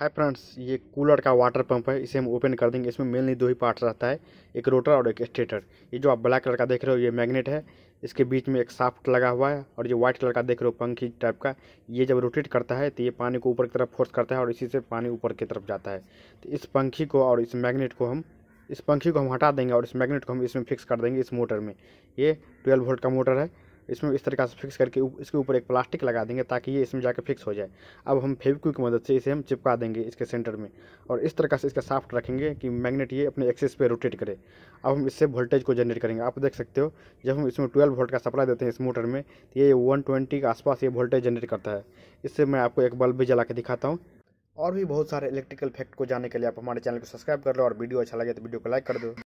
हाय friends ये cooler का water pump है इसे हम ओपन कर देंगे इसमें मेनली दो ही पार्ट रहता है एक रोटर और एक स्टेटर ये जो आप ब्लैक कलर का देख रहे हो ये मैग्नेट है इसके बीच में एक साफ्ट लगा हुआ है और ये व्हाइट कलर का देख रहे हो पंखी टाइप का ये जब रोटेट करता है तो ये पानी को ऊपर की तरफ फोर्स करता है और इसी से पानी ऊपर की तरफ जाता है तो इस पंखी को और इस मैग्नेट को हम इस पंखी को हम हटा देंगे और इस मैग्नेट को हम इसमें फिक्स कर देंगे इस मोटर में ये ट्वेल्व वोल्ट का मोटर है इसमें इस तरीके से फिक्स करके इसके ऊपर एक प्लास्टिक लगा देंगे ताकि ये इसमें जाकर फिक्स हो जाए अब हम फेविक्विक की मदद से इसे हम चिपका देंगे इसके सेंटर में और इस तरह से इसका साफ्ट रखेंगे कि मैग्नेट ये अपने एक्सेस पर रोटेट करे अब हम इससे वोल्टेज को जनरेट करेंगे आप देख सकते हो जब हम इसमें ट्वेल्व वोल्ट का सप्लाई देते हैं इस मोटर में तो ये वन ट्वेंटी के आसपास ये वोल्टेज जनरेट करता है इससे मैं आपको एक बल्ब भी जला के दिखाता हूँ और भी बहुत सारे इलेक्ट्रिकल फैक्ट को जानने के लिए आप हमारे चैनल को सब्सक्राइब कर लो और वीडियो अच्छा लगे तो वीडियो को लाइक कर दो